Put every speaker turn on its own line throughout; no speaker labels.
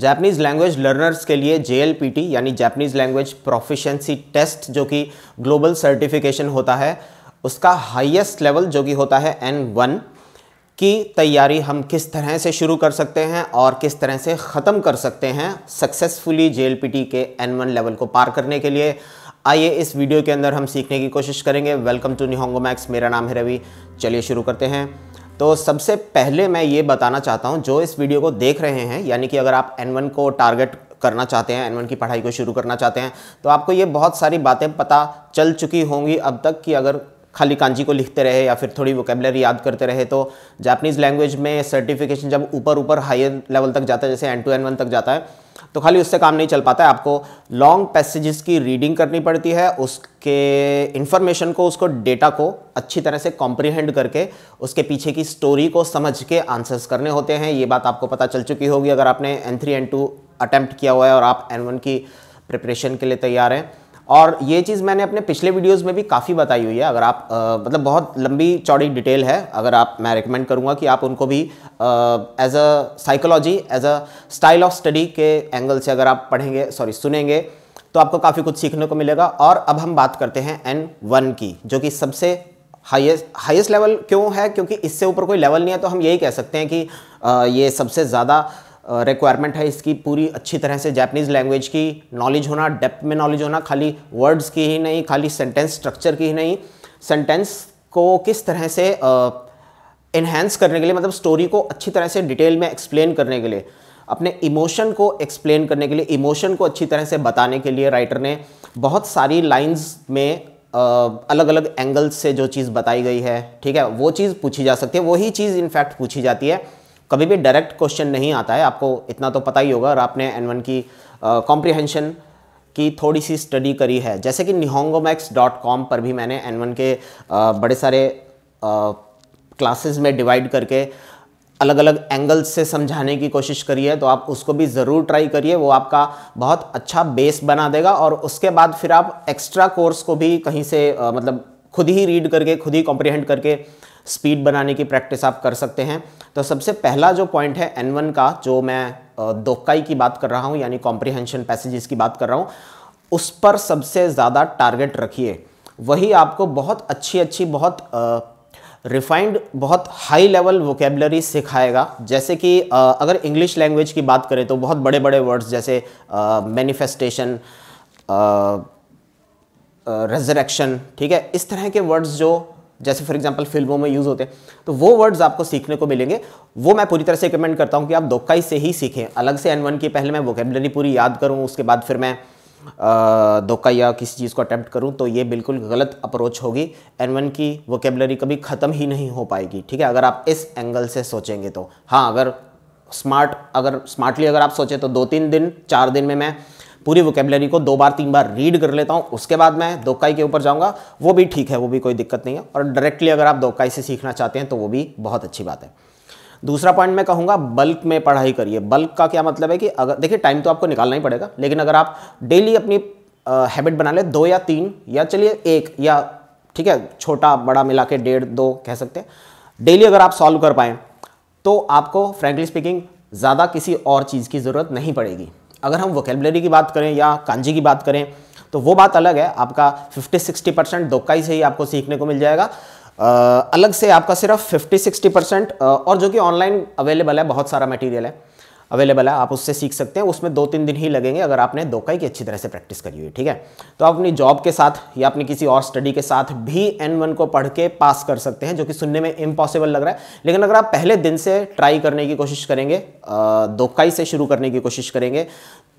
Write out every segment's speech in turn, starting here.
Japanese language learners के लिए जे यानी जैपनीज़ लैंग्वेज प्रोफिशेंसी टेस्ट जो कि ग्लोबल सर्टिफिकेशन होता है उसका हाईएस्ट लेवल जो कि होता है एन वन की तैयारी हम किस तरह से शुरू कर सकते हैं और किस तरह से ख़त्म कर सकते हैं सक्सेसफुली जे के एन वन लेवल को पार करने के लिए आइए इस वीडियो के अंदर हम सीखने की कोशिश करेंगे वेलकम टू निहोंगो मैक्स मेरा नाम है रवि चलिए शुरू करते हैं तो सबसे पहले मैं ये बताना चाहता हूँ जो इस वीडियो को देख रहे हैं यानी कि अगर आप एन वन को टारगेट करना चाहते हैं एन की पढ़ाई को शुरू करना चाहते हैं तो आपको ये बहुत सारी बातें पता चल चुकी होंगी अब तक कि अगर खाली कांजी को लिखते रहे या फिर थोड़ी वोकेबलरी याद करते रहे तो जापनीज़ लैंग्वेज में सर्टिफिकेशन जब ऊपर ऊपर हायर लेवल तक जाता है जैसे एन टू एन वन तक जाता है तो खाली उससे काम नहीं चल पाता है आपको लॉन्ग पैसेजेस की रीडिंग करनी पड़ती है उसके इन्फॉर्मेशन को उसको डेटा को अच्छी तरह से कॉम्प्रिहेंड करके उसके पीछे की स्टोरी को समझ के आंसर्स करने होते हैं ये बात आपको पता चल चुकी होगी अगर आपने N three N two attempt किया हुआ है और आप एन वन की प्रिपरेशन के लिए तैयार हैं और ये चीज़ मैंने अपने पिछले वीडियोस में भी काफ़ी बताई हुई है अगर आप आ, मतलब बहुत लंबी चौड़ी डिटेल है अगर आप मैं रिकमेंड करूँगा कि आप उनको भी as a psychology as a style of study के एंगल से अगर आप पढ़ेंगे सॉरी सुनेंगे तो आपको काफ़ी कुछ सीखने को मिलेगा और अब हम बात करते हैं एन वन की जो कि सबसे हाइएस्ट हाइएस्ट लेवल क्यों है क्योंकि इससे ऊपर कोई लेवल नहीं है तो हम यही कह सकते हैं कि आ, ये सबसे ज़्यादा रिक्वायरमेंट है इसकी पूरी अच्छी तरह से जैपनीज़ लैंग्वेज की नॉलेज होना डेप्थ में नॉलेज होना खाली वर्ड्स की ही नहीं खाली सेंटेंस स्ट्रक्चर की ही नहीं सेंटेंस को किस तरह से इन्हेंस करने के लिए मतलब स्टोरी को अच्छी तरह से डिटेल में एक्सप्लेन करने के लिए अपने इमोशन को एक्सप्लेन करने के लिए इमोशन को अच्छी तरह से बताने के लिए राइटर ने बहुत सारी लाइंस में uh, अलग अलग एंगल्स से जो चीज़ बताई गई है ठीक है वो चीज़ पूछी जा सकती है वही चीज़ इनफैक्ट पूछी जाती है कभी भी डायरेक्ट क्वेश्चन नहीं आता है आपको इतना तो पता ही होगा और आपने एन वन की कॉम्प्रिहेंशन की थोड़ी सी स्टडी करी है जैसे कि निहोंगोमैक्स डॉट कॉम पर भी मैंने एन वन के uh, बड़े सारे क्लासेस uh, में डिवाइड करके अलग अलग एंगल्स से समझाने की कोशिश करी है तो आप उसको भी ज़रूर ट्राई करिए वो आपका बहुत अच्छा बेस बना देगा और उसके बाद फिर आप एक्स्ट्रा कोर्स को भी कहीं से मतलब खुद ही रीड करके खुद ही कॉम्प्रिहेंड करके स्पीड बनाने की प्रैक्टिस आप कर सकते हैं तो सबसे पहला जो पॉइंट है एन वन का जो मैं दोकाई की बात कर रहा हूँ यानी कॉम्प्रिहेंशन पैसेजेस की बात कर रहा हूँ उस पर सबसे ज़्यादा टारगेट रखिए वही आपको बहुत अच्छी अच्छी बहुत रिफाइंड बहुत हाई लेवल वोकेबलरी सिखाएगा जैसे कि आ, अगर इंग्लिश लैंग्वेज की बात करें तो बहुत बड़े बड़े वर्ड्स जैसे मैनिफेस्टेशन रेजरेक्शन ठीक है इस तरह के वर्ड्स जो जैसे फॉर एग्जाम्पल फिल्मों में यूज़ होते हैं तो वो वर्ड्स आपको सीखने को मिलेंगे वो मैं पूरी तरह से रिकमेंड करता हूँ कि आप दोकाई से ही सीखें अलग से एन वन की पहले मैं वोकेबलरी पूरी याद करूँ उसके बाद फिर मैं धोखा या किसी चीज़ को अटैम्प्ट करूँ तो ये बिल्कुल गलत अप्रोच होगी एन वन की वोकेबलरी कभी ख़त्म ही नहीं हो पाएगी ठीक है अगर आप इस एंगल से सोचेंगे तो हाँ अगर स्मार्ट अगर स्मार्टली अगर आप सोचें तो दो तीन दिन चार दिन में मैं पूरी वोकेबलरी को दो बार तीन बार रीड कर लेता हूँ उसके बाद मैं दोकाई के ऊपर जाऊँगा वो भी ठीक है वो भी कोई दिक्कत नहीं है और डायरेक्टली अगर आप दोकाई से सीखना चाहते हैं तो वो भी बहुत अच्छी बात है दूसरा पॉइंट मैं कहूँगा बल्क में पढ़ाई करिए बल्क का क्या मतलब है कि अगर देखिए टाइम तो आपको निकालना ही पड़ेगा लेकिन अगर आप डेली अपनी हैबिट बना ले दो या तीन या चलिए एक या ठीक है छोटा बड़ा मिला के डेढ़ दो कह सकते हैं डेली अगर आप सॉल्व कर पाएँ तो आपको फ्रेंकली स्पीकिंग ज़्यादा किसी और चीज़ की ज़रूरत नहीं पड़ेगी अगर हम वोकेबलरी की बात करें या कांजी की बात करें तो वो बात अलग है आपका 50-60 परसेंट दोकाई से ही आपको सीखने को मिल जाएगा आ, अलग से आपका सिर्फ 50-60 परसेंट और जो कि ऑनलाइन अवेलेबल है बहुत सारा मटेरियल है अवेलेबल है आप उससे सीख सकते हैं उसमें दो तीन दिन ही लगेंगे अगर आपने दोकाई की अच्छी तरह से प्रैक्टिस करी हुई ठीक है तो आप अपनी जॉब के साथ या अपनी किसी और स्टडी के साथ भी एन वन को पढ़ के पास कर सकते हैं जो कि सुनने में इम्पॉसिबल लग रहा है लेकिन अगर आप पहले दिन से ट्राई करने की कोशिश करेंगे दोकाई से शुरू करने की कोशिश करेंगे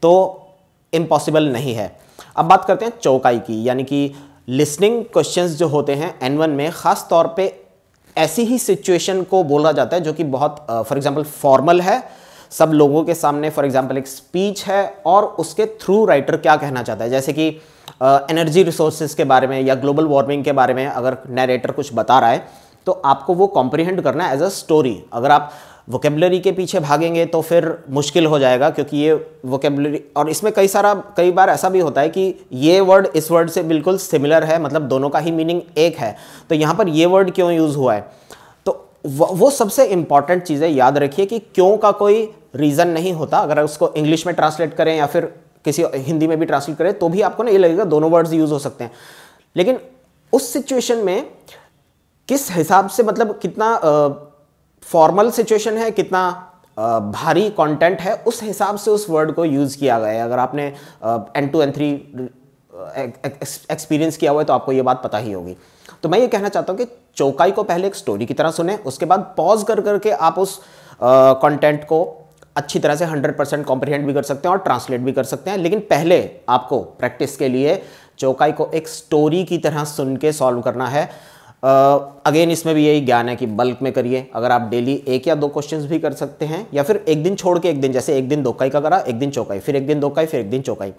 तो इम्पॉसिबल नहीं है अब बात करते हैं चौकाई की यानी कि लिसनिंग क्वेश्चंस जो होते हैं एन वन में ख़ास तौर पे ऐसी ही सिचुएशन को बोला जाता है जो कि बहुत फॉर एग्जांपल फॉर्मल है सब लोगों के सामने फॉर एग्जाम्पल एक स्पीच है और उसके थ्रू राइटर क्या कहना चाहता है जैसे कि एनर्जी uh, रिसोर्सेज के बारे में या ग्लोबल वार्मिंग के बारे में अगर नरेटर कुछ बता रहा है तो आपको वो कॉम्प्रिहेंड करना है एज अ स्टोरी अगर आप वोकेबलरी के पीछे भागेंगे तो फिर मुश्किल हो जाएगा क्योंकि ये वोकेबलरी और इसमें कई सारा कई बार ऐसा भी होता है कि ये वर्ड इस वर्ड से बिल्कुल सिमिलर है मतलब दोनों का ही मीनिंग एक है तो यहाँ पर ये वर्ड क्यों यूज़ हुआ है वो सबसे इंपॉर्टेंट चीज़ें याद रखिए कि क्यों का कोई रीज़न नहीं होता अगर उसको इंग्लिश में ट्रांसलेट करें या फिर किसी हिंदी में भी ट्रांसलेट करें तो भी आपको ना ये लगेगा दोनों वर्ड्स यूज़ हो सकते हैं लेकिन उस सिचुएशन में किस हिसाब से मतलब कितना फॉर्मल सिचुएशन है कितना भारी कंटेंट है उस हिसाब से उस वर्ड को यूज़ किया गया है अगर आपने N two N three experience किया हुआ है तो आपको ये बात पता ही होगी तो मैं ये कहना चाहता हूँ कि चौकाई को पहले एक स्टोरी की तरह सुने उसके बाद पॉज कर करके आप उस कंटेंट को अच्छी तरह से 100 परसेंट कॉम्प्रिहेंड भी कर सकते हैं और ट्रांसलेट भी कर सकते हैं लेकिन पहले आपको प्रैक्टिस के लिए चौकाई को एक स्टोरी की तरह सुन के सॉल्व करना है अगेन इसमें भी यही ज्ञान है कि बल्क में करिए अगर आप डेली एक या दो क्वेश्चंस भी कर सकते हैं या फिर एक दिन छोड़ के एक दिन जैसे एक दिन दोकाई का करा एक दिन चौकाई फिर एक दिन दोकाई फिर एक दिन चौकाई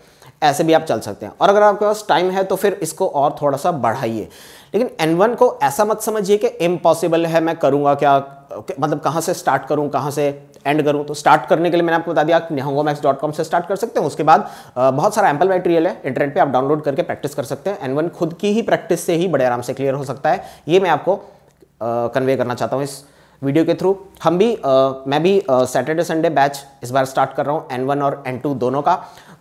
ऐसे भी आप चल सकते हैं और अगर आपके पास टाइम है तो फिर इसको और थोड़ा सा बढ़ाइए लेकिन एन वन को ऐसा मत समझिए कि इम्पॉसिबल है मैं करूँगा क्या मतलब कहाँ से स्टार्ट करूँ कहाँ से एंड करूँ तो स्टार्ट करने के लिए मैंने आपको बता दिया नेहोंगो मैक्स डॉट कॉम से स्टार्ट कर सकते हैं उसके बाद बहुत सारा एम्पल मटेरियल है इंटरनेट पर आप डाउनलोड करके प्रैक्टिस कर सकते हैं एंड वन खुद की ही प्रैक्टिस से ही बड़े आराम से क्लियर हो सकता है ये मैं आपको कन्वे करना चाहता हूँ इस वीडियो के थ्रू हम भी आ, मैं भी सैटरडे संडे बैच इस बार स्टार्ट कर रहा हूँ एन वन और एन टू दोनों का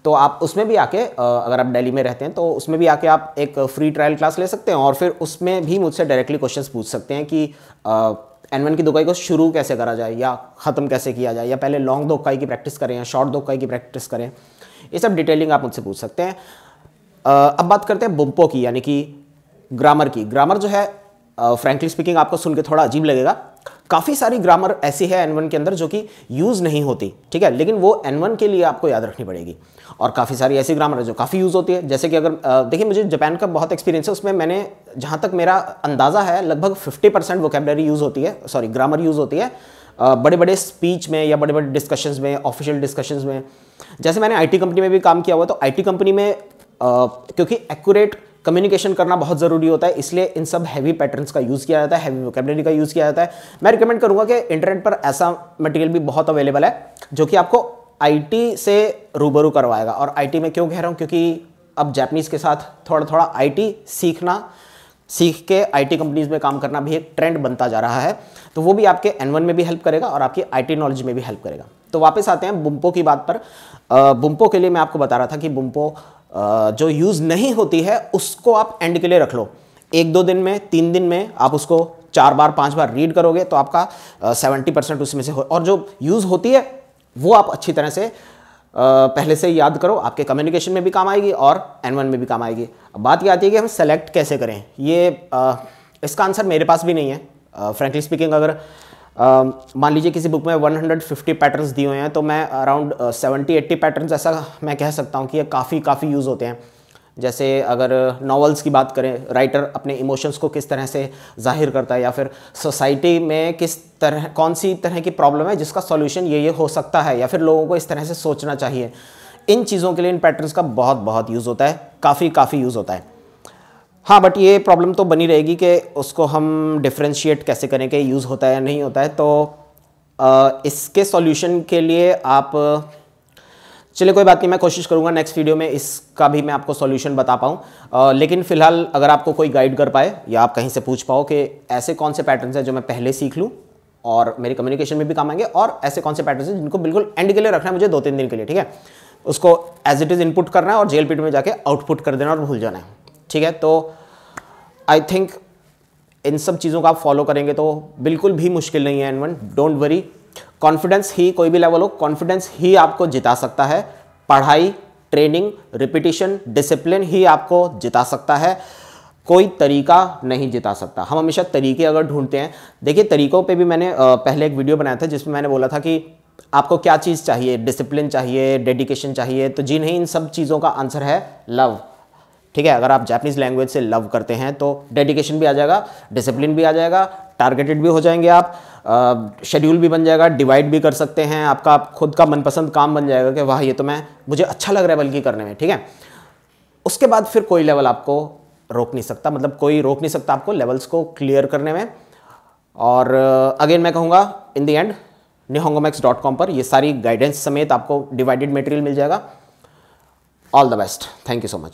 तो आप उसमें भी आके अगर आप दिल्ली में रहते हैं तो उसमें भी आके आप एक फ्री ट्रायल क्लास ले सकते हैं और फिर उसमें भी मुझसे डायरेक्टली क्वेश्चंस पूछ सकते हैं कि आ, एन की दुकाई को शुरू कैसे करा जाए या ख़त्म कैसे किया जाए या पहले लॉन्ग धोकाई की प्रैक्टिस करें या शॉर्ट दुखाई की प्रैक्टिस करें ये सब डिटेलिंग आप मुझसे पूछ सकते हैं अब बात करते हैं बुम्पो की यानी कि ग्रामर की ग्रामर जो है फ्रेंकली स्पीकिंग आपको सुन के थोड़ा अजीब लगेगा काफ़ी सारी ग्रामर ऐसी है एन के अंदर जो कि यूज़ नहीं होती ठीक है लेकिन वो एन के लिए आपको याद रखनी पड़ेगी और काफ़ी सारी ऐसी ग्रामर है जो काफ़ी यूज़ होती है जैसे कि अगर देखिए मुझे जापान का बहुत एक्सपीरियंस है उसमें मैंने जहाँ तक मेरा अंदाज़ा है लगभग फिफ्टी परसेंट वोकेबलरी यूज़ होती है सॉरी ग्रामर यूज़ होती है बड़े बड़े स्पीच में या बड़े बड़े डिस्कशंस में ऑफिशियल डिस्कशंस में जैसे मैंने आईटी कंपनी में भी काम किया हुआ तो आईटी कंपनी में क्योंकि एक्यूरेट कम्युनिकेशन करना बहुत ज़रूरी होता है इसलिए इन सब हैवी पैटर्न्स का यूज़ किया जाता है हैवी वोकेबलरी का यूज़ किया जाता है मैं रिकमेंड करूँगा कि इंटरनेट पर ऐसा मटेरियल भी बहुत अवेलेबल है जो कि आपको आईटी से रूबरू करवाएगा और आईटी में क्यों कह रहा हूँ क्योंकि अब जैपनीज़ के साथ थोड़ा थोड़ा आईटी सीखना सीख के आईटी कंपनीज में काम करना भी एक ट्रेंड बनता जा रहा है तो वो भी आपके एन में भी हेल्प करेगा और आपकी आईटी नॉलेज में भी हेल्प करेगा तो वापस आते हैं बुम्पो की बात पर बुम्पो के लिए मैं आपको बता रहा था कि बुम्पो जो यूज़ नहीं होती है उसको आप एंड के लिए रख लो एक दो दिन में तीन दिन में आप उसको चार बार पांच बार रीड करोगे तो आपका सेवेंटी परसेंट उसमें से हो और जो यूज़ होती है वो आप अच्छी तरह से पहले से याद करो आपके कम्युनिकेशन में भी काम आएगी और एन में भी काम आएगी बात यह आती है कि हम सेलेक्ट कैसे करें ये इसका आंसर मेरे पास भी नहीं है फ्रेंकली स्पीकिंग अगर Um, मान लीजिए किसी बुक में 150 पैटर्न्स दिए हुए हैं तो मैं अराउंड 70-80 पैटर्न्स ऐसा मैं कह सकता हूँ कि ये काफ़ी काफ़ी यूज़ होते हैं जैसे अगर नॉवेल्स uh, की बात करें राइटर अपने इमोशंस को किस तरह से जाहिर करता है या फिर सोसाइटी में किस तरह कौन सी तरह की प्रॉब्लम है जिसका सॉल्यूशन ये ये हो सकता है या फिर लोगों को इस तरह से सोचना चाहिए इन चीज़ों के लिए इन पैटर्न्स का बहुत बहुत यूज़ होता है काफ़ी काफ़ी यूज़ होता है हाँ बट ये प्रॉब्लम तो बनी रहेगी कि उसको हम डिफ्रेंशिएट कैसे करें कि यूज़ होता है या नहीं होता है तो आ, इसके सॉल्यूशन के लिए आप चलिए कोई बात नहीं मैं कोशिश करूँगा नेक्स्ट वीडियो में इसका भी मैं आपको सॉल्यूशन बता पाऊँ लेकिन फिलहाल अगर आपको कोई गाइड कर पाए या आप कहीं से पूछ पाओ कि ऐसे कौन से पैटर्न्स हैं जो मैं पहले सीख लूँ और मेरे कम्युनिकेशन में भी काम आएंगे और ऐसे कौन से पैटर्न हैं जिनको बिल्कुल एंड के लिए रखना है मुझे दो तीन दिन के लिए ठीक है उसको एज इट इज़ इनपुट करना है और जेल में जाके आउटपुट कर देना और भूल जाना है ठीक है तो आई थिंक इन सब चीज़ों का आप फॉलो करेंगे तो बिल्कुल भी मुश्किल नहीं है N one don't worry confidence ही कोई भी लेवल हो कॉन्फिडेंस ही आपको जिता सकता है पढ़ाई ट्रेनिंग रिपीटिशन डिसिप्लिन ही आपको जिता सकता है कोई तरीका नहीं जिता सकता हम हमेशा तरीके अगर ढूंढते हैं देखिए तरीकों पे भी मैंने पहले एक वीडियो बनाया था जिसमें मैंने बोला था कि आपको क्या चीज़ चाहिए डिसिप्लिन चाहिए डेडिकेशन चाहिए तो जी नहीं इन सब चीज़ों का आंसर है लव ठीक है अगर आप जैपनीज लैंग्वेज से लव करते हैं तो डेडिकेशन भी आ जाएगा डिसिप्लिन भी आ जाएगा टारगेटेड भी हो जाएंगे आप शेड्यूल भी बन जाएगा डिवाइड भी कर सकते हैं आपका खुद का मनपसंद काम बन जाएगा कि वाह ये तो मैं मुझे अच्छा लग रहा है बल्कि करने में ठीक है उसके बाद फिर कोई लेवल आपको रोक नहीं सकता मतलब कोई रोक नहीं सकता आपको लेवल्स को क्लियर करने में और अगेन मैं कहूँगा in the end Nihongo Max dot com पर ये सारी गाइडेंस समेत आपको डिवाइडेड मटेरियल मिल जाएगा all the best thank you so much